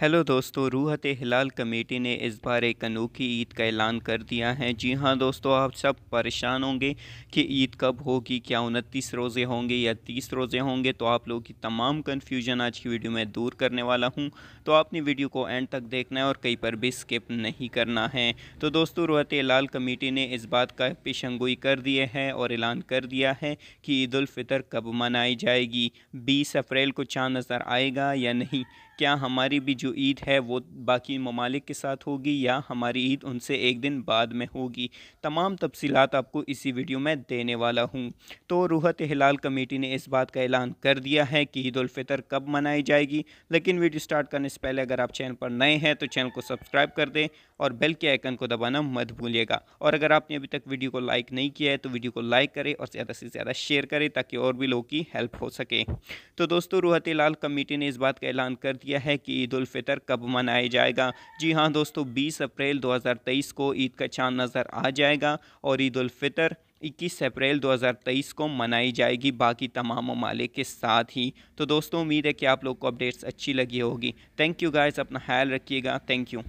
hello दोस्तों रूहत हिलाल committee ने इस बार एक अनोखी ईद का ऐलान कर दिया है जी हाँ दोस्तों आप सब परेशान होंगे कि ईद कब होगी क्या उनतीस रोज़े होंगे या तीस रोज़े होंगे तो आप लोगों की तमाम कन्फ्यूजन आज की वीडियो में दूर करने वाला हूँ तो आपने वीडियो को एंड तक देखना है और कहीं पर भी स्किप नहीं करना है तो दोस्तों रूहत हिलाल कमेटी ने इस बात का पेशंगोई कर दिए है और ऐलान कर दिया है कि ईदालफ़ितर कब मनाई जाएगी बीस अप्रैल को चाँद नज़र आएगा या नहीं क्या हमारी भी जो ईद है वो बाकी ममालिक के साथ होगी या हमारी ईद उनसे एक दिन बाद में होगी तमाम तफसीत आपको इसी वीडियो में देने वाला हूँ तो रूहत हिलाल कमेटी ने इस बात का ऐलान कर दिया है कि ईदालफ़ितर कब मनाई जाएगी लेकिन वीडियो स्टार्ट करने से पहले अगर आप चैनल पर नए हैं तो चैनल को सब्सक्राइब कर दें और बेल के आइकन को दबाना मत भूलिएगा और अगर आपने अभी तक वीडियो को लाइक नहीं किया है तो वीडियो को लाइक करें और ज़्यादा से ज़्यादा शेयर करें ताकि और भी लोगों की हेल्प हो सके तो दोस्तों रूहत लाल कमेटी ने इस बात का ऐलान कर दिया है कि ईद फ़ितर कब मनाया जाएगा जी हाँ दोस्तों 20 अप्रैल 2023 को ईद का चांद नज़र आ जाएगा और ईद फ़ितर 21 अप्रैल 2023 को मनाई जाएगी बाकी तमाम ममालिक के साथ ही तो दोस्तों उम्मीद है कि आप लोग को अपडेट्स अच्छी लगी होगी थैंक यू गायस अपना ख्याल रखिएगा थैंक यू